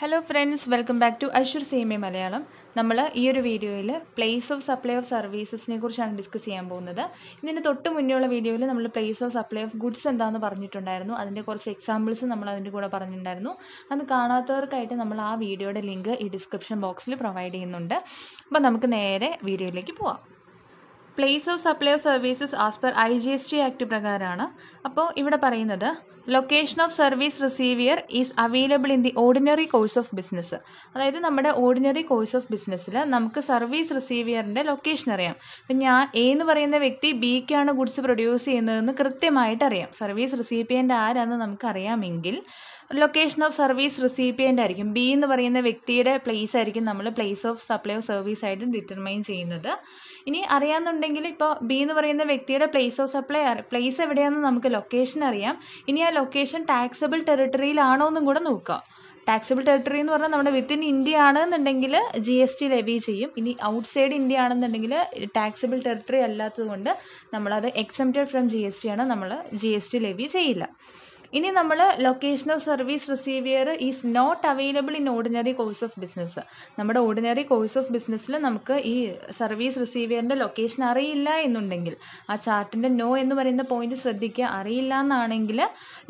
Hello friends welcome back to Ashur Seema Malayalam നമ്മൾ ഈ ഒരു വീഡിയോയിൽ പ്ലേസ് ഓഫ് സപ്ലൈ ഓഫ് സർവീസസിനെ കുറിച്ചാണ് ഡിസ്കസ് ചെയ്യാൻ പോകുന്നത് ഇതിന് തൊട്ട് മുന്നേയുള്ള വീഡിയോയിൽ നമ്മൾ place of supply of goods എന്താണെന്ന് പറഞ്ഞിട്ടുണ്ടായിരുന്നു അതിൻ്റെ കുറച്ച് എക്സാമ്പിൾസ് നമ്മൾ അതിൻ്റെ കൂടെ പറഞ്ഞിട്ടുണ്ടായിരുന്നു അത് കാണാത്തവർക്കായിട്ട് നമ്മൾ ആ വീഡിയോയുടെ ലിങ്ക് ഈ ഡിസ്ക്രിപ്ഷൻ ബോക്സിൽ പ്രൊവൈഡ് ചെയ്യുന്നുണ്ട് അപ്പോൾ നമുക്ക് നേരെ വീഡിയോയിലേക്ക് പോവാം place of supply of services as per I G S T act പ്രകാരമാണ് അപ്പോൾ ഇവിടെ പറയുന്നത് location of service receiver is available in the ordinary course of business അതായത് നമ്മുടെ ഓർഡിനറി കോഴ്സ് ഓഫ് ബിസിനസ്സിൽ നമുക്ക് സർവീസ് റിസീവിയറിൻ്റെ ലൊക്കേഷൻ അറിയാം അപ്പം ഞാൻ എ എന്ന് പറയുന്ന വ്യക്തി ബിക്കാണ് ഗുഡ്സ് പ്രൊഡ്യൂസ് ചെയ്യുന്നതെന്ന് കൃത്യമായിട്ട് അറിയാം സർവീസ് റിസീപ്പിയൻ്റ് ആരാണെന്ന് നമുക്കറിയാമെങ്കിൽ ലൊക്കേഷൻ ഓഫ് സർവീസ് റിസീപ്പിയൻ്റ് ആയിരിക്കും ബി എന്ന് പറയുന്ന വ്യക്തിയുടെ പ്ലേസ് ആയിരിക്കും നമ്മൾ place of supply of service ആയിട്ട് ഡിറ്റർമൈൻ ചെയ്യുന്നത് ഇനി അറിയാമെന്നുണ്ടെങ്കിൽ ഇപ്പോൾ ബി എന്ന് പറയുന്ന വ്യക്തിയുടെ പ്ലേസ് ഓഫ് സപ്ലൈ പ്ലേസ് എവിടെയാണെന്ന് നമുക്ക് ലൊക്കേഷൻ അറിയാം ഇനി ആ ലൊക്കേഷൻ ടാക്സബിൾ ടെറിട്ടറിയിലാണോ എന്നും കൂടെ നോക്കുക ടാക്സബിൾ ടെറിട്ടറി എന്ന് പറഞ്ഞാൽ നമ്മുടെ വിത്തിൻ ഇന്ത്യ ആണെന്നുണ്ടെങ്കിൽ ജി എസ് ടി ലെവി ചെയ്യും ഇനി ഔട്ട് സൈഡ് ഇന്ത്യ ആണെന്നുണ്ടെങ്കിൽ ടാക്സബിൾ ടെറിട്ടറി കൊണ്ട് നമ്മളത് exempted from G S T ആണ് നമ്മൾ ജി എസ് ടി ലെവി ചെയ്യില്ല ഇനി നമ്മൾ locational service receiver is not available in ordinary course of business നമ്മുടെ ഓർഡിനറി കോഴ്സ് ഓഫ് ബിസിനസ്സിൽ നമുക്ക് ഈ സർവീസ് റിസീവിയറിൻ്റെ ലൊക്കേഷൻ അറിയില്ല എന്നുണ്ടെങ്കിൽ ആ ചാർട്ടിൻ്റെ നോ എന്ന് പറയുന്ന പോയിന്റ് ശ്രദ്ധിക്കുക അറിയില്ല എന്നാണെങ്കിൽ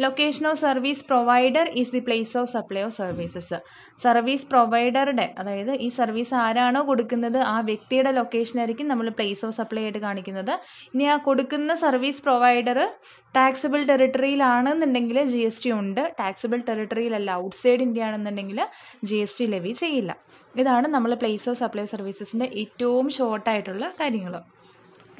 location of service provider is the place of supply of services service പ്രൊവൈഡറുടെ അതായത് ഈ സർവീസ് ആരാണോ കൊടുക്കുന്നത് ആ വ്യക്തിയുടെ ലൊക്കേഷൻ ആയിരിക്കും നമ്മൾ പ്ലേസ് ഓഫ് സപ്ലൈ ആയിട്ട് കാണിക്കുന്നത് ഇനി ആ കൊടുക്കുന്ന സർവീസ് പ്രൊവൈഡർ ടാക്സബിൾ ടെറിട്ടറിയിലാണെന്നുണ്ടെങ്കിൽ ആണെന്നുണ്ടെങ്കിൽ ജി എസ് ടി ഉണ്ട് ടാക്സിബിൾ അല്ല ഔട്ട് സൈഡ് ഇന്ത്യ ആണെന്നുണ്ടെങ്കിൽ ജി എസ് ടി ലെവി ചെയ്യില്ല ഇതാണ് നമ്മൾ പ്ലേസ് ഓഫ് സപ്ലൈ സർവീസസിൻ്റെ ഏറ്റവും ഷോർട്ടായിട്ടുള്ള കാര്യങ്ങൾ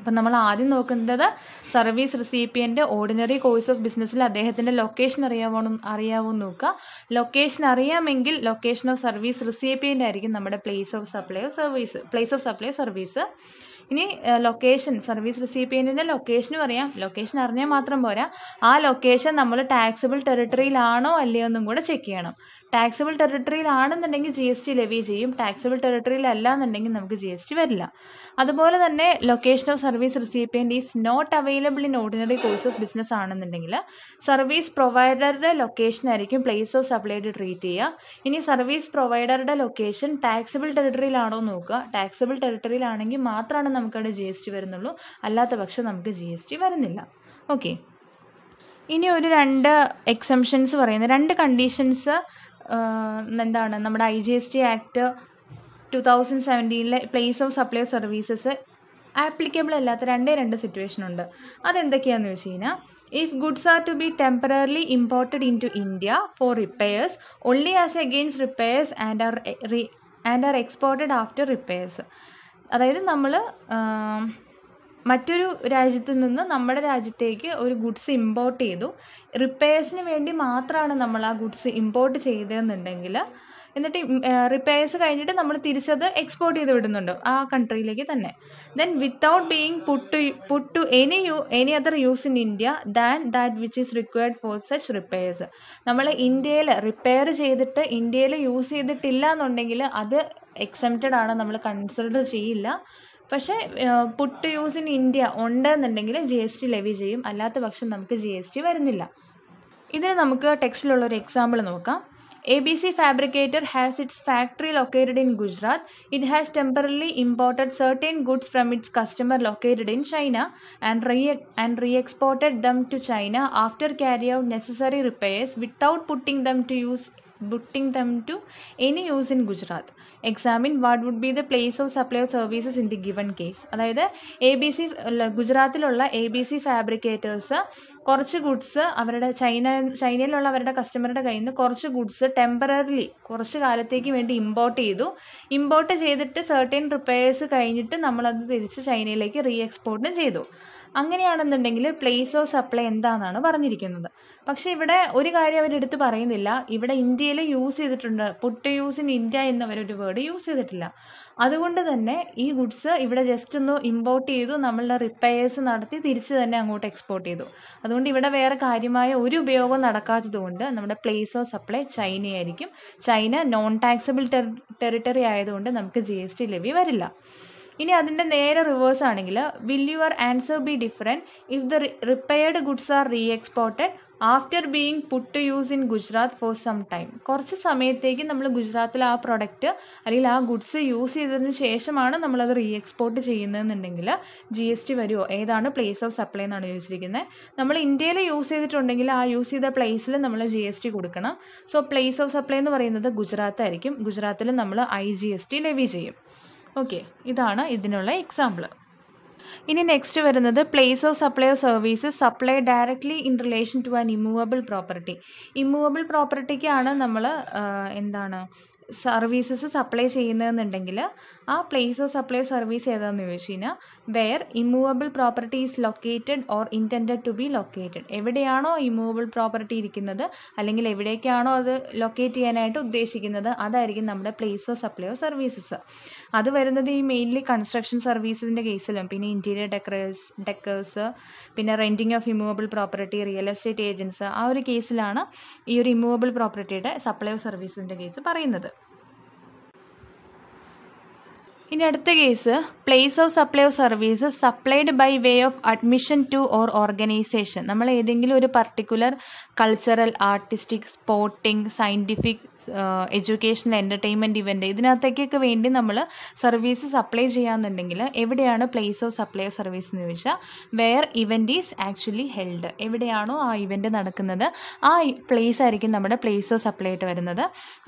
അപ്പം നമ്മൾ ആദ്യം നോക്കുന്നത് സർവീസ് റിസീപ്പിയൻ്റെ ഓർഡിനറി കോഴ്സ് ഓഫ് ബിസിനസ്സിൽ അദ്ദേഹത്തിൻ്റെ ലൊക്കേഷൻ അറിയാവോ അറിയാവോ നോക്കുക ലൊക്കേഷൻ അറിയാമെങ്കിൽ ലൊക്കേഷൻ ഓഫ് സർവീസ് റിസീപ്പിയൻ്റെ ആയിരിക്കും നമ്മുടെ place of supply service place of supply service ഇനി ലൊക്കേഷൻ സർവീസ് റിസീപ്പിയൻറ്റിൻ്റെ ലൊക്കേഷൻ അറിയാം ലൊക്കേഷൻ അറിഞ്ഞാൽ മാത്രം പോരാ ആ ലൊക്കേഷൻ നമ്മൾ ടാക്സിബിൾ ടെറിട്ടറിയിലാണോ അല്ലയോ എന്നും കൂടെ ചെക്ക് ചെയ്യണം ടാക്സിബിൾ ടെറിട്ടറിയിലാണെന്നുണ്ടെങ്കിൽ ജി എസ് ടി ലെവി ചെയ്യും ടാക്സിബിൾ ടെറിട്ടറിയിലല്ല എന്നുണ്ടെങ്കിൽ നമുക്ക് ജി എസ് ടി വരില്ല അതുപോലെ തന്നെ location of service recipient is not available in ordinary course of business ആണെന്നുണ്ടെങ്കിൽ സർവീസ് പ്രൊവൈഡറുടെ ലൊക്കേഷൻ ആയിരിക്കും പ്ലേസ് ഓഫ് സപ്ലൈഡ് ട്രീറ്റ് ചെയ്യുക ഇനി സർവീസ് പ്രൊവൈഡറുടെ ലൊക്കേഷൻ ടാക്സിബിൾ ടെറിട്ടറിയിലാണോ നോക്കുക ടാക്സിബിൾ ടെറിട്ടറിയിലാണെങ്കിൽ മാത്രമാണ് നമുക്കവിടെ ജി എസ് ടി വരുന്നുള്ളൂ അല്ലാത്ത പക്ഷം നമുക്ക് ജി എസ് ടി വരുന്നില്ല ഓക്കെ ഇനി ഒരു രണ്ട് എക്സംഷൻസ് പറയുന്ന രണ്ട് കണ്ടീഷൻസ് എന്താണ് നമ്മുടെ I G S T act two thousand സെവൻറ്റീനിലെ place of supply services applicable അല്ലാത്ത രണ്ടേ രണ്ട് സിറ്റുവേഷൻ ഉണ്ട് അതെന്തൊക്കെയാണെന്ന് വെച്ച് കഴിഞ്ഞാൽ if goods are to be temporarily imported into India for repairs only as against repairs and are and are exported after repairs അതായത് നമ്മൾ മറ്റൊരു രാജ്യത്ത് നിന്ന് നമ്മുടെ രാജ്യത്തേക്ക് ഒരു ഗുഡ്സ് ഇമ്പോർട്ട് ചെയ്തു റിപ്പയേഴ്സിന് വേണ്ടി മാത്രമാണ് നമ്മൾ ആ ഗുഡ്സ് ഇമ്പോർട്ട് ചെയ്തതെന്നുണ്ടെങ്കിൽ എന്നിട്ട് റിപ്പയേഴ്സ് കഴിഞ്ഞിട്ട് നമ്മൾ തിരിച്ചത് എക്സ്പോർട്ട് ചെയ്ത് വിടുന്നുണ്ട് ആ കൺട്രിയിലേക്ക് തന്നെ then without being put to put to any you any other use in India than that which is required for such repairs നമ്മൾ ഇന്ത്യയിൽ റിപ്പയർ ചെയ്തിട്ട് ഇന്ത്യയിൽ യൂസ് ചെയ്തിട്ടില്ല എന്നുണ്ടെങ്കിൽ അത് എക്സെപ്റ്റഡ് ആണ് നമ്മൾ കൺസിഡർ ചെയ്യില്ല പക്ഷേ പുട്ട് യൂസ് ഇൻ ഇന്ത്യ ഉണ്ടെന്നുണ്ടെങ്കിൽ ജി എസ് ടി ലെവി ചെയ്യും അല്ലാത്ത പക്ഷം നമുക്ക് ജി എസ് ടി വരുന്നില്ല ഇതിന് നമുക്ക് ടെക്സ്റ്റിലുള്ളൊരു എക്സാമ്പിൾ നോക്കാം A B C fabricator has its factory located in Gujarat it has temporarily imported certain goods from its customer located in China and re and re exported them to China after carry out necessary repairs without putting them to use putting them to any use in Gujarat. Examine what would be the place of supply of services in the given case. അതായത് A B C ഗുജറാത്തിലുള്ള A B C fabricators കുറച്ച് goods അവരുടെ China ചൈനയിലുള്ള അവരുടെ കസ്റ്റമറുടെ കയ്യിൽ നിന്ന് കുറച്ച് ഗുഡ്സ് ടെമ്പററിലി കുറച്ച് കാലത്തേക്ക് വേണ്ടി ഇമ്പോർട്ട് ചെയ്തു ഇമ്പോർട്ട് ചെയ്തിട്ട് സർട്ടൻ റിപ്പയേഴ്സ് കഴിഞ്ഞിട്ട് നമ്മളത് തിരിച്ച് ചൈനയിലേക്ക് റീ എക്സ്പോർട്ടിന് ചെയ്തു അങ്ങനെയാണെന്നുണ്ടെങ്കിൽ പ്ലേസ് ഓഫ് സപ്ലൈ എന്താണെന്നാണ് പറഞ്ഞിരിക്കുന്നത് പക്ഷേ ഇവിടെ ഒരു കാര്യം അവരെടുത്ത് പറയുന്നില്ല ഇവിടെ ഇന്ത്യയിൽ യൂസ് ചെയ്തിട്ടുണ്ട് പുട്ട് യൂസ് ഇൻ ഇന്ത്യ എന്നവരൊരു വേർഡ് യൂസ് ചെയ്തിട്ടില്ല അതുകൊണ്ട് തന്നെ ഈ ഗുഡ്സ് ഇവിടെ ജസ്റ്റ് ഒന്ന് ഇമ്പോർട്ട് ചെയ്തു നമ്മളുടെ റിപ്പയേഴ്സ് നടത്തി തിരിച്ച് തന്നെ അങ്ങോട്ട് എക്സ്പോർട്ട് ചെയ്തു അതുകൊണ്ട് ഇവിടെ വേറെ കാര്യമായ ഒരു ഉപയോഗം നടക്കാത്തതുകൊണ്ട് നമ്മുടെ പ്ലേസ് ഓഫ് സപ്ലൈ ചൈനയായിരിക്കും ചൈന നോൺ ടാക്സബിൾ ടെറിട്ടറി ആയതുകൊണ്ട് നമുക്ക് ജി എസ് ടി വരില്ല ഇനി അതിൻ്റെ നേരെ റിവേഴ്സ് ആണെങ്കിൽ will your answer be different if the repaired goods are re exported after being put to use in Gujarat for some time കുറച്ച് സമയത്തേക്ക് നമ്മൾ ഗുജറാത്തിൽ ആ പ്രൊഡക്റ്റ് അല്ലെങ്കിൽ ആ ഗുഡ്സ് യൂസ് ചെയ്തതിന് ശേഷമാണ് നമ്മളത് റീ എക്സ്പോർട്ട് ചെയ്യുന്നതെന്നുണ്ടെങ്കിൽ ജി എസ് ടി വരുമോ ഏതാണ് പ്ലേസ് ഓഫ് സപ്ലൈ എന്നാണ് ചോദിച്ചിരിക്കുന്നത് നമ്മൾ ഇന്ത്യയിൽ യൂസ് ചെയ്തിട്ടുണ്ടെങ്കിൽ ആ യൂസ് ചെയ്ത പ്ലേസിൽ നമ്മൾ ജി എസ് ടി കൊടുക്കണം സോ പ്ലേസ് ഓഫ് സപ്ലൈ എന്ന് പറയുന്നത് ഗുജറാത്ത് ആയിരിക്കും ഗുജറാത്തിൽ നമ്മൾ I G S T levy ചെയ്യും ഓക്കെ ഇതാണ് ഇതിനുള്ള എക്സാമ്പിൾ ഇനി നെക്സ്റ്റ് വരുന്നത് place of supply of services supply directly in relation to an immovable property immovable പ്രോപ്പർട്ടിക്കാണ് നമ്മൾ എന്താണ് സർവീസസ് സപ്ലൈ ചെയ്യുന്നതെന്നുണ്ടെങ്കിൽ ആ പ്ലേസ് ഓഫ് സപ്ലൈ സർവീസ് ഏതാണെന്ന് ചോദിച്ചു കഴിഞ്ഞാൽ where immovable property is located or intended to be located എവിടെയാണോ immovable property ഇരിക്കുന്നത് അല്ലെങ്കിൽ എവിടേക്കാണോ അത് ലൊക്കേറ്റ് ചെയ്യാനായിട്ട് ഉദ്ദേശിക്കുന്നത് അതായിരിക്കും നമ്മുടെ place of supply of services അത് വരുന്നത് ഈ മെയിൻലി കൺസ്ട്രക്ഷൻ സർവീസസിൻ്റെ കേസിലും പിന്നെ ഇൻറ്റീരിയർ ഡെക്കറേഴ്സ് ഡെക്കേഴ്സ് പിന്നെ renting of immovable property real estate agents ആ ഒരു കേസിലാണ് ഈ ഒരു ഇമൂവബിൾ പ്രോപ്പർട്ടിയുടെ സപ്ലൈ ഓഫ് സർവീസിൻ്റെ കേസ് പറയുന്നത് ഇനി അടുത്ത case place of supply of service supplied by way of admission to or organisation നമ്മൾ ഏതെങ്കിലും ഒരു particular cultural artistic sporting scientific educational entertainment event ഇതിനകത്തേക്കൊക്കെ വേണ്ടി നമ്മൾ സർവീസ് സപ്ലൈ ചെയ്യാമെന്നുണ്ടെങ്കിൽ എവിടെയാണ് place of supply of service എന്ന് ചോദിച്ചാൽ where event is actually held എവിടെയാണോ ആ ഇവൻ്റ് നടക്കുന്നത് ആ പ്ലേസ് ആയിരിക്കും നമ്മുടെ പ്ലേസ് ഓഫ് സപ്ലൈ ആയിട്ട് വരുന്നത്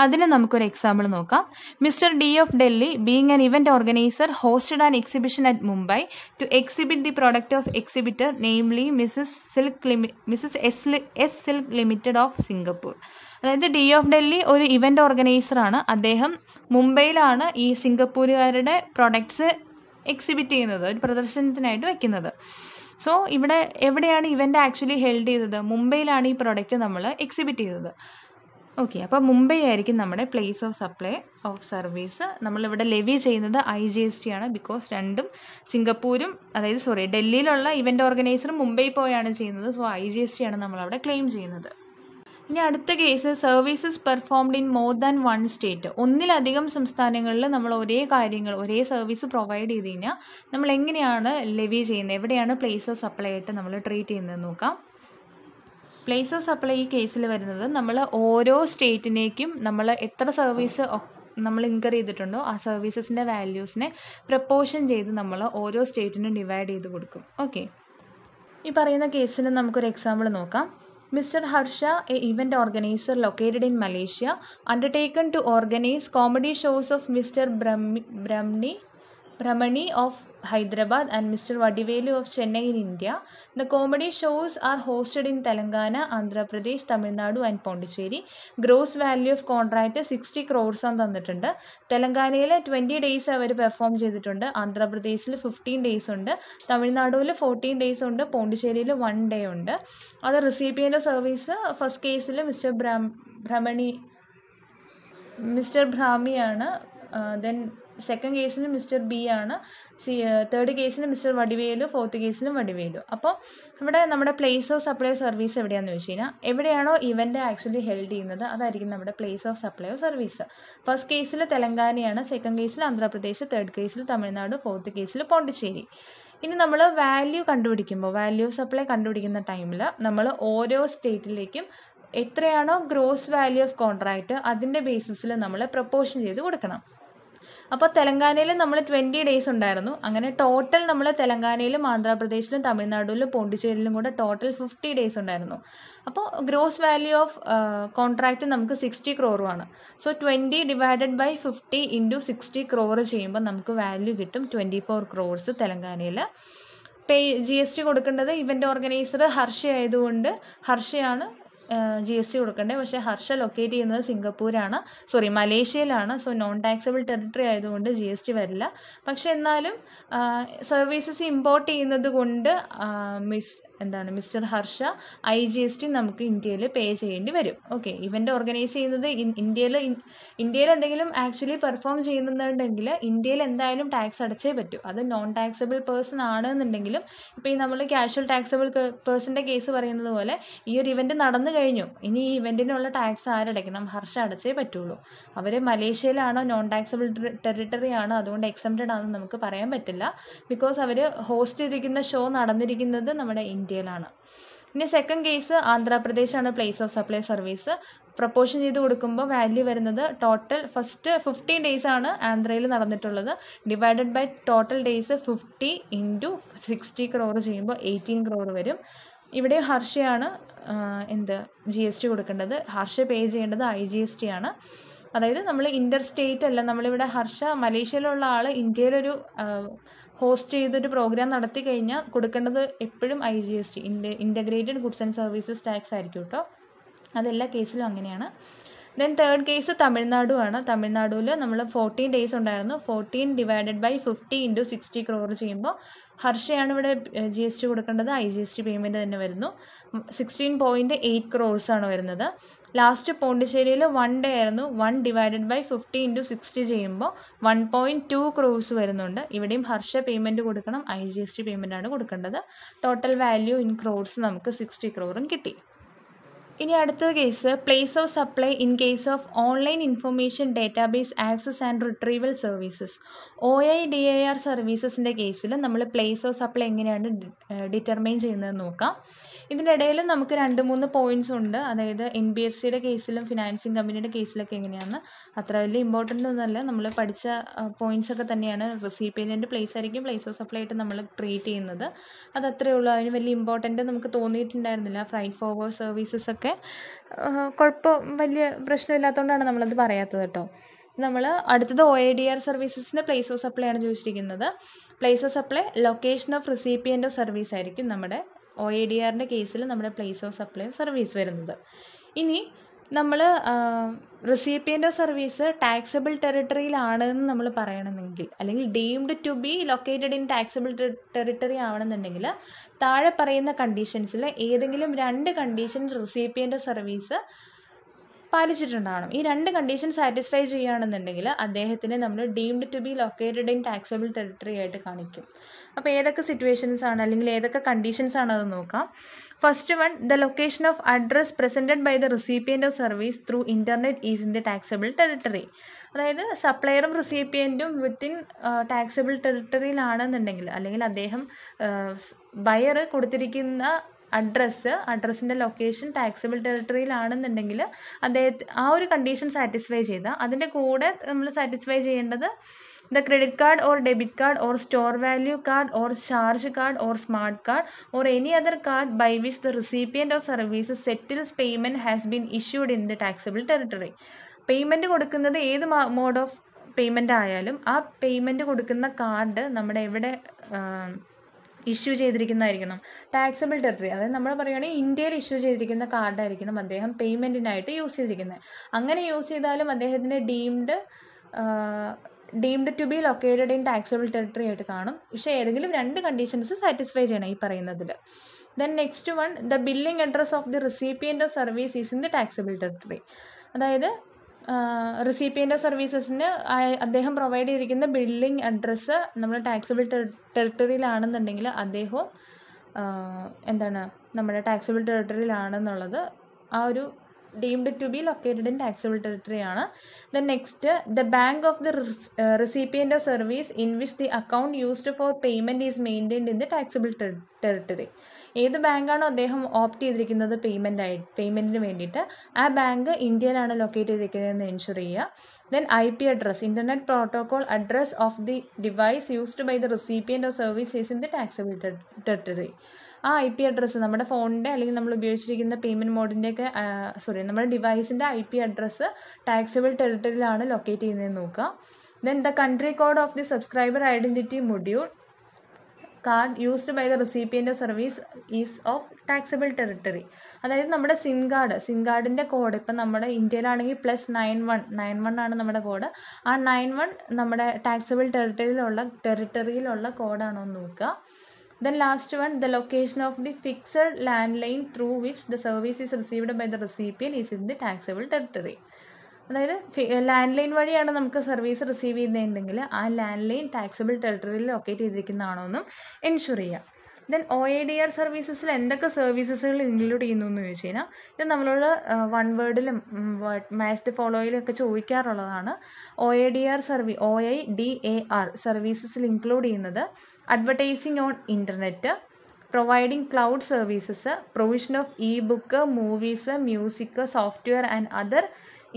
അതിന് നമുക്കൊരു എക്സാമ്പിൾ നോക്കാം Mr D of Delhi being an event event organiser hosted an exhibition at Mumbai to exhibit the product of exhibitor namely Mrs silk limi Mrs S S silk limited of Singapore അതായത് D of Delhi ഒരു organiser ഓർഗനൈസറാണ് അദ്ദേഹം മുംബൈയിലാണ് ഈ സിംഗപ്പൂരുകാരുടെ products exhibit ചെയ്യുന്നത് ഒരു പ്രദർശനത്തിനായിട്ട് വെക്കുന്നത് so ഇവിടെ എവിടെയാണ് event actually held ചെയ്തത് മുംബൈയിലാണ് ഈ പ്രൊഡക്റ്റ് നമ്മൾ എക്സിബിറ്റ് ചെയ്തത് ഓക്കെ അപ്പോൾ മുംബൈ ആയിരിക്കും നമ്മുടെ place of supply of service നമ്മളിവിടെ ലെവി ചെയ്യുന്നത് ഐ ജി എസ് ടി ആണ് ബിക്കോസ് രണ്ടും സിംഗപ്പൂരും അതായത് സോറി ഡൽഹിയിലുള്ള ഇവൻ്റ് ഓർഗനൈസറും മുംബൈ പോയാണ് ചെയ്യുന്നത് so I G S T ആണ് നമ്മളവിടെ ക്ലെയിം ചെയ്യുന്നത് ഇനി അടുത്ത case services performed in more than one state ഒന്നിലധികം സംസ്ഥാനങ്ങളിൽ നമ്മൾ ഒരേ കാര്യങ്ങൾ ഒരേ സർവീസ് പ്രൊവൈഡ് ചെയ്ത് കഴിഞ്ഞാൽ നമ്മൾ എങ്ങനെയാണ് ലെവി ചെയ്യുന്നത് എവിടെയാണ് പ്ലേസ് ഓഫ് സപ്ലൈ ആയിട്ട് നമ്മൾ ട്രീറ്റ് ചെയ്യുന്നത് നോക്കാം ഓഫ് സപ്ലൈ ഈ കേസിൽ വരുന്നത് നമ്മൾ ഓരോ സ്റ്റേറ്റിനേക്കും നമ്മൾ എത്ര സർവീസ് നമ്മൾ ഇൻകർ ചെയ്തിട്ടുണ്ടോ ആ സർവീസസിൻ്റെ വാല്യൂസിനെ പ്രപ്പോഷൻ ചെയ്ത് നമ്മൾ ഓരോ സ്റ്റേറ്റിനും ഡിവൈഡ് ചെയ്ത് കൊടുക്കും ഓക്കെ ഈ പറയുന്ന കേസിൽ നമുക്കൊരു എക്സാമ്പിൾ നോക്കാം mister Harsha a event organiser located in Malaysia undertaken to organise comedy shows of mister Brahmi Brahmi Brahmani of Hyderabad and mister Vadivelu of Chennai in India the comedy shows are hosted in Telangana Andhra Pradesh Tamil Nadu and Pondicherry gross value of contract sixty crores ആണ് തന്നിട്ടുണ്ട് തെലങ്കാനയിൽ twenty days അവർ perform ചെയ്തിട്ടുണ്ട് ആന്ധ്രാപ്രദേശിൽ fifteen days ഉണ്ട് തമിഴ്നാടുവിൽ fourteen days ഉണ്ട് പോണ്ടിച്ചേരിയിൽ one day ഉണ്ട് അത് റിസീപ്പിയൻ്റെ സർവീസ് ഫസ്റ്റ് കേസിൽ മിസ്റ്റർ ഭ്രമണി മിസ്റ്റർ ഭ്രാമിയാണ് ദെൻ സെക്കൻഡ് കേസിലും മിസ്റ്റർ ബി ആണ് സി തേർഡ് കേസിലും മിസ്റ്റർ വടിവേലു ഫോർത്ത് കേസിലും വടിവേലു അപ്പോൾ ഇവിടെ നമ്മുടെ പ്ലേസ് ഓഫ് സപ്ലൈ സർവീസ് എവിടെയാണെന്ന് വെച്ച് കഴിഞ്ഞാൽ എവിടെയാണോ ഇവൻ്റ് ആക്ച്വലി ഹെൽഡ് ചെയ്യുന്നത് അതായിരിക്കും നമ്മുടെ place of supply of service first കേസിൽ തെലങ്കാനയാണ് സെക്കൻഡ് കേസിൽ ആന്ധ്രാപ്രദേശ് തേർഡ് കേസിൽ തമിഴ്നാട് ഫോർത്ത് കേസിൽ പോണ്ടിച്ചേരി ഇനി നമ്മൾ വാല്യൂ കണ്ടുപിടിക്കുമ്പോൾ വാല്യൂ സപ്ലൈ കണ്ടുപിടിക്കുന്ന ടൈമിൽ നമ്മൾ ഓരോ സ്റ്റേറ്റിലേക്കും എത്രയാണോ ഗ്രോസ് വാല്യൂ ഓഫ് കോൺട്രാക്റ്റ് അതിൻ്റെ ബേസിസിൽ നമ്മൾ പ്രപ്പോഷൻ ചെയ്ത് കൊടുക്കണം അപ്പോൾ തെലങ്കാനയിൽ നമ്മൾ ട്വൻറ്റി ഡേയ്സ് ഉണ്ടായിരുന്നു അങ്ങനെ ടോട്ടൽ നമ്മൾ തെലങ്കാനയിലും ആന്ധ്രാപ്രദേശിലും തമിഴ്നാട്ടിലും പോണ്ടിച്ചേരിയിലും കൂടെ ടോട്ടൽ ഫിഫ്റ്റി ഡേയ്സ് ഉണ്ടായിരുന്നു അപ്പോൾ ഗ്രോസ് വാല്യൂ ഓഫ് കോൺട്രാക്റ്റ് നമുക്ക് സിക്സ്റ്റി ക്രോറുമാണ് so twenty divided by fifty into sixty crore ചെയ്യുമ്പോൾ നമുക്ക് വാല്യൂ കിട്ടും ട്വൻറ്റി ഫോർ ക്രോർസ് തെലങ്കാനയിൽ പേ ജി എസ് ടി കൊടുക്കേണ്ടത് ഇവൻ്റ് ഓർഗനൈസർ ഹർഷ ആയതുകൊണ്ട് ഹർഷയാണ് ജി എസ് ടി കൊടുക്കണ്ടേ പക്ഷേ ഹർഷ ലൊക്കേറ്റ് ചെയ്യുന്നത് സിംഗപ്പൂരാണ് സോറി മലേഷ്യയിലാണ് സോ നോൺ ടാക്സബിൾ ടെറിട്ടറി ആയതുകൊണ്ട് ജി എസ് ടി വരില്ല പക്ഷേ എന്നാലും സർവീസസ് ഇമ്പോർട്ട് ചെയ്യുന്നത് കൊണ്ട് മിസ് എന്താണ് Mr Harsha I G S T നമുക്ക് ഇന്ത്യയിൽ പേ ചെയ്യേണ്ടി വരും ഓക്കെ ഇവൻ്റ് ഓർഗനൈസ് ചെയ്യുന്നത് ഇന്ത്യയിൽ ഇന്ത്യയിൽ എന്തെങ്കിലും ആക്ച്വലി പെർഫോം ചെയ്യുന്നുണ്ടെങ്കിൽ ഇന്ത്യയിൽ എന്തായാലും ടാക്സ് അടച്ചേ പറ്റൂ അത് നോൺ ടാക്സബിൾ പേഴ്സൺ ആണ് എന്നുണ്ടെങ്കിലും ഇപ്പോൾ ഈ നമ്മൾ ക്യാഷ്വൽ ടാക്സബിൾ പേഴ്സൻ്റെ കേസ് പറയുന്നത് പോലെ ഈ ഒരു ഇവൻ്റ് നടന്നു കഴിഞ്ഞു ഇനി ഈ ഇവൻറ്റിനുള്ള ടാക്സ് ആരടയ്ക്കണം ഹർഷ അടച്ചേ പറ്റുള്ളൂ അവർ മലേഷ്യയിലാണോ നോൺ ടാക്സബിൾ ടെറിട്ടറി ആണോ അതുകൊണ്ട് എക്സംറ്റഡ് ആണെന്ന് നമുക്ക് പറയാൻ പറ്റില്ല ബിക്കോസ് അവർ ഹോസ്റ്റ് ചെയ്തിരിക്കുന്ന ഷോ നടന്നിരിക്കുന്നത് നമ്മുടെ ഇന്ത്യ ഇന്ത്യയിലാണ് ഇനി സെക്കൻഡ് കേസ് ആന്ധ്രാപ്രദേശാണ് place of supply service proportion ചെയ്ത് കൊടുക്കുമ്പോൾ വാല്യൂ വരുന്നത് ടോട്ടൽ ഫസ്റ്റ് ഫിഫ്റ്റീൻ ഡേയ്സ് ആണ് ആന്ധ്രയിൽ നടന്നിട്ടുള്ളത് divided by total days fifty into sixty crore ചെയ്യുമ്പോൾ എയ്റ്റീൻ ക്രോർ വരും ഇവിടെ ഹർഷയാണ് എന്ത് ജി എസ് ടി കൊടുക്കേണ്ടത് ഹർഷ പേ ചെയ്യേണ്ടത് ഐ ജി എസ് ടി ആണ് അതായത് നമ്മൾ ഇൻ്റർ സ്റ്റേറ്റ് അല്ല നമ്മളിവിടെ ഹർഷ മലേഷ്യയിലുള്ള ആൾ ഇന്ത്യയിലൊരു ഹോസ്റ്റ് ചെയ്തൊരു പ്രോഗ്രാം നടത്തി കഴിഞ്ഞാൽ കൊടുക്കേണ്ടത് എപ്പോഴും ഐ ജി എസ് ടി ഇൻ്റെ ഗുഡ്സ് ആൻഡ് സർവീസസ് ടാക്സ് ആയിരിക്കും കേട്ടോ അതെല്ലാ കേസിലും അങ്ങനെയാണ് ദെൻ തേർഡ് കേസ് തമിഴ്നാടുമാണ് തമിഴ്നാടുവിൽ നമ്മൾ ഫോർട്ടീൻ ഡേയ്സ് ഉണ്ടായിരുന്നു fourteen divided by fifty into sixty crore ചെയ്യുമ്പോൾ ഹർഷയാണ് ഇവിടെ ജി എസ് ടി കൊടുക്കേണ്ടത് I G S T payment തന്നെ വരുന്നു സിക്സ്റ്റീൻ പോയിൻറ്റ് എയ്റ്റ് ക്രോർസാണ് വരുന്നത് ലാസ്റ്റ് പോണ്ടിശ്ശേരിയിൽ വൺ ഡേ ആയിരുന്നു one divided by fifty into sixty ചെയ്യുമ്പോൾ വൺ പോയിൻറ്റ് ടു ക്രോസ് വരുന്നുണ്ട് ഇവിടെയും ഹർഷ പേയ്മെൻറ്റ് കൊടുക്കണം ഐ ജി എസ് ടി പേയ്മെൻറ്റാണ് കൊടുക്കേണ്ടത് ടോട്ടൽ വാല്യൂ ഇൻ ക്രോഡ്സ് നമുക്ക് സിക്സ്റ്റി ക്രോറും കിട്ടി ഇനി അടുത്ത case place of supply in case of online information database access and retrieval services O I D I R സർവീസസിൻ്റെ കേസിൽ നമ്മൾ പ്ലേസ് ഓഫ് സപ്ലൈ എങ്ങനെയാണ് ഡിറ്റർമൈൻ ചെയ്യുന്നത് നോക്കാം ഇതിൻ്റെ ഇടയിൽ നമുക്ക് രണ്ട് മൂന്ന് പോയിന്റ്സ് ഉണ്ട് അതായത് എൻ ബി എഫ് സിയുടെ കേസിലും ഫിനാൻസിങ് കമ്പനിയുടെ കേസിലൊക്കെ എങ്ങനെയാണ് അത്ര വലിയ ഇമ്പോർട്ടൻ്റ് ഒന്നുമല്ല നമ്മൾ പഠിച്ച പോയിന്റ്സ് ഒക്കെ തന്നെയാണ് റെസിപ്പിയൻ്റ് പ്ലേസ് ആയിരിക്കും പ്ലേസ് ഓഫ് സപ്ലൈ ആയിട്ട് നമ്മൾ ട്രീറ്റ് ചെയ്യുന്നത് അത് അത്രയേ ഉള്ളൂ അതിന് വലിയ ഇമ്പോർട്ടൻറ്റ് നമുക്ക് തോന്നിയിട്ടുണ്ടായിരുന്നില്ല ഫ്രൈറ്റ് ഫോർവേഡ് സർവീസസ് ഒക്കെ പക്ഷേ കുഴപ്പം വലിയ പ്രശ്നമില്ലാത്തതുകൊണ്ടാണ് നമ്മളത് പറയാത്തത് കേട്ടോ നമ്മൾ അടുത്തത് ഒ എ ഡി ആർ സർവീസസിൻ്റെ പ്ലേസ് ഓഫ് സപ്ലൈ ആണ് ചോദിച്ചിരിക്കുന്നത് place of supply location of recipient of service ആയിരിക്കും നമ്മുടെ ഒ എ ഡി ആറിൻ്റെ കേസിൽ നമ്മുടെ പ്ലേസ് ഓഫ് സപ്ലൈ സർവീസ് വരുന്നത് ഇനി നമ്മൾ റിസീപ്പിയൻ്റ് ഓഫ് സർവീസ് ടാക്സബിൾ ടെറിട്ടറിയിലാണ് എന്ന് നമ്മൾ പറയണമെങ്കിൽ അല്ലെങ്കിൽ deemed to be located in taxable territory ആവണമെന്നുണ്ടെങ്കിൽ താഴെ പറയുന്ന കണ്ടീഷൻസിൽ ഏതെങ്കിലും രണ്ട് കണ്ടീഷൻസ് റിസീപ്പിയൻ്റ് ഓഫ് സർവീസ് പാലിച്ചിട്ടുണ്ടാവണം ഈ രണ്ട് കണ്ടീഷൻ സാറ്റിസ്ഫൈ ചെയ്യുകയാണെന്നുണ്ടെങ്കിൽ അദ്ദേഹത്തിനെ നമ്മൾ deemed to be located in taxable territory ആയിട്ട് കാണിക്കും അപ്പോൾ ഏതൊക്കെ സിറ്റുവേഷൻസ് ആണ് അല്ലെങ്കിൽ ഏതൊക്കെ കണ്ടീഷൻസ് ആണ് അത് നോക്കാം first one the location of address presented by the recipient of service through internet is in the taxable territory അതായത് സപ്ലയറും റിസീപ്പിയൻറ്റും വിത്തിൻ ടാക്സബിൾ ടെറിട്ടറിയിലാണെന്നുണ്ടെങ്കിൽ അല്ലെങ്കിൽ അദ്ദേഹം ബയർ കൊടുത്തിരിക്കുന്ന അഡ്രസ്സ് അഡ്രസ്സിൻ്റെ ലൊക്കേഷൻ ടാക്സിബിൾ ടെറിട്ടറിയിലാണെന്നുണ്ടെങ്കിൽ അദ്ദേഹത്തെ ആ ഒരു കണ്ടീഷൻ സാറ്റിസ്ഫൈ ചെയ്താൽ അതിൻ്റെ കൂടെ നമ്മൾ സാറ്റിസ്ഫൈ ചെയ്യേണ്ടത് the credit card or debit card or store value card or charge card or smart card or any other card by which the recipient of services settles payment has been issued in the taxable territory payment കൊടുക്കുന്നത് ഏത് mode of payment ആയാലും ആ payment കൊടുക്കുന്ന card നമ്മുടെ എവിടെ issue ചെയ്തിരിക്കുന്നതായിരിക്കണം taxable territory അതായത് നമ്മൾ പറയുകയാണെങ്കിൽ ഇന്ത്യയിൽ ഇഷ്യൂ ചെയ്തിരിക്കുന്ന കാർഡായിരിക്കണം അദ്ദേഹം പേയ്മെൻറ്റിനായിട്ട് യൂസ് ചെയ്തിരിക്കുന്നത് അങ്ങനെ യൂസ് ചെയ്താലും അദ്ദേഹത്തിൻ്റെ deemed deemed to be located in taxable territory ആയിട്ട് കാണും പക്ഷേ ഏതെങ്കിലും രണ്ട് കണ്ടീഷൻസ് സാറ്റിസ്ഫൈ ചെയ്യണം ഈ പറയുന്നതിൽ then next one the billing address of the recipient of service is in the taxable territory അതായത് റിസീപ്പിയൻ്റെ സർവീസസിന് അദ്ദേഹം പ്രൊവൈഡ് ചെയ്തിരിക്കുന്ന ബിൽഡിംഗ് അഡ്രസ്സ് നമ്മൾ ടാക്സിബിൾ ടെറിട്ടറിയിലാണെന്നുണ്ടെങ്കിൽ അദ്ദേഹവും എന്താണ് നമ്മുടെ ടാക്സിബിൾ ടെറിട്ടറിയിലാണെന്നുള്ളത് ആ ഒരു deemed to be located in taxable ടെറിട്ടറിയാണ് then next the bank of the റിസീപ്പിയൻ്റെ service in which the account used for payment is maintained in the taxable territory ഏത് ബാങ്കാണോ അദ്ദേഹം ഓപ്റ്റ് ചെയ്തിരിക്കുന്നത് പേയ്മെൻ്റ് ആയി പേയ്മെൻറ്റിന് വേണ്ടിയിട്ട് ആ ബാങ്ക് ഇന്ത്യയിലാണ് ലൊക്കേറ്റ് ചെയ്തിരിക്കുന്നതെന്ന് എൻഷുർ ചെയ്യുക then I P address internet protocol address of the device used by the recipient of service is in the taxable territory ആ ഐ പി അഡ്രസ്സ് നമ്മുടെ ഫോണിൻ്റെ അല്ലെങ്കിൽ നമ്മൾ ഉപയോഗിച്ചിരിക്കുന്ന പേയ്മെൻറ്റ് മോഡിൻ്റെയൊക്കെ സോറി നമ്മുടെ ഡിവൈസിൻ്റെ ഐ പി അഡ്രസ്സ് ടാക്സബിൾ ടെറിട്ടറിയിലാണ് ലൊക്കേറ്റ് ചെയ്യുന്നതെന്ന് നോക്കുക then the country code of the subscriber identity module card used by the റെസിപ്പിയൻ്റെ service is of taxable territory അതായത് നമ്മുടെ സിം കാർഡ് സിം കാർഡിൻ്റെ കോഡ് ഇപ്പം നമ്മുടെ ഇന്ത്യയിലാണെങ്കിൽ plus nine one nine one ആണ് നമ്മുടെ കോഡ് ആ നയൻ വൺ നമ്മുടെ ടാക്സബിൾ ടെറിട്ടറിയിലുള്ള ടെറിട്ടറിയിലുള്ള കോഡാണോ എന്ന് നോക്കുക then last one the location of the fixed land line through which the service is received by the recipient is in the taxable territory അതായത് ലാൻഡ് ലൈൻ വഴിയാണ് നമുക്ക് സർവീസ് റിസീവ് ചെയ്യുന്നതെങ്കിൽ ആ ലാൻഡ് ലൈൻ ടാക്സിബിൾ ടെറിട്ടറിയിൽ locate ചെയ്തിരിക്കുന്നതാണോ എന്നും ensure ചെയ്യാം then O A D R സർവീസസിൽ എന്തൊക്കെ സർവീസസുകൾ ഇൻക്ലൂഡ് ചെയ്യുന്നു എന്ന് ചോദിച്ചു കഴിഞ്ഞാൽ ഇത് നമ്മളോട് വൺ വേർഡിലും മാസ്റ്റ് ഫോളോയിലും ഒക്കെ ചോദിക്കാറുള്ളതാണ് ഒ എ ഡി ആർ സർവീ O I D A R സർവീസസിൽ ഇൻക്ലൂഡ് ചെയ്യുന്നത് advertising on internet providing cloud services provision of e book movies music software and other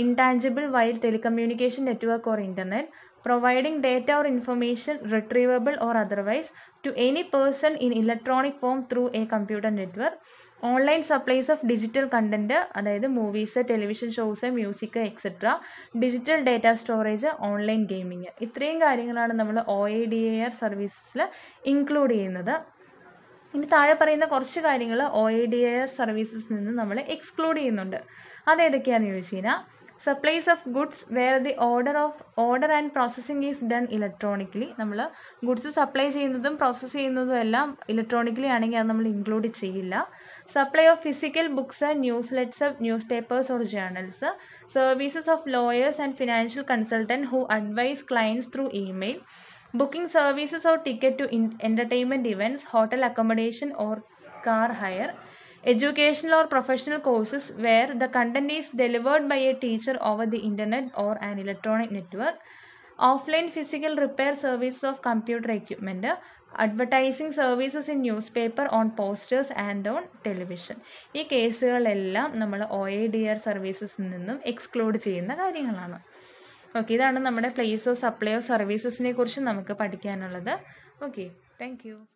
intangible while telecommunication network or internet providing data or information retrievable or otherwise to any person in electronic form through a computer network online supplies of digital content അതായത് movies television shows music etcetera digital data storage online gaming ഇത്രയും കാര്യങ്ങളാണ് നമ്മൾ O A D A R സർവീസസിൽ include ചെയ്യുന്നത് ഇനി താഴെ പറയുന്ന കുറച്ച് കാര്യങ്ങൾ ഒ എ ഡി എ ആർ സർവീസസിൽ നിന്ന് നമ്മൾ എക്സ്ക്ലൂഡ് ചെയ്യുന്നുണ്ട് അതേതൊക്കെയാണെന്ന് ചോദിച്ചു കഴിഞ്ഞാൽ supplies of goods where the order of order and processing is done electronically നമ്മൾ ഗുഡ്സ് സപ്ലൈ ചെയ്യുന്നതും പ്രോസസ്സ് ചെയ്യുന്നതും എല്ലാം ഇലക്ട്രോണിക്കലി ആണെങ്കിൽ അത് നമ്മൾ ഇൻക്ലൂഡ് ചെയ്യില്ല supply of physical books newsletters newspapers or journals services of lawyers and financial consultant who advise clients through email booking services or ticket to entertainment events hotel accommodation or car hire educational or professional courses where the content is delivered by a teacher over the internet or an electronic network offline physical repair service of computer equipment advertising services in newspaper on posters and on television ഈ കേസുകളെല്ലാം നമ്മൾ O A D R സർവീസസിൽ നിന്നും exclude ചെയ്യുന്ന കാര്യങ്ങളാണ് okay ഇതാണ് നമ്മുടെ place of supply of സർവീസസിനെ കുറിച്ച് നമുക്ക് പഠിക്കാനുള്ളത് ഓക്കെ താങ്ക്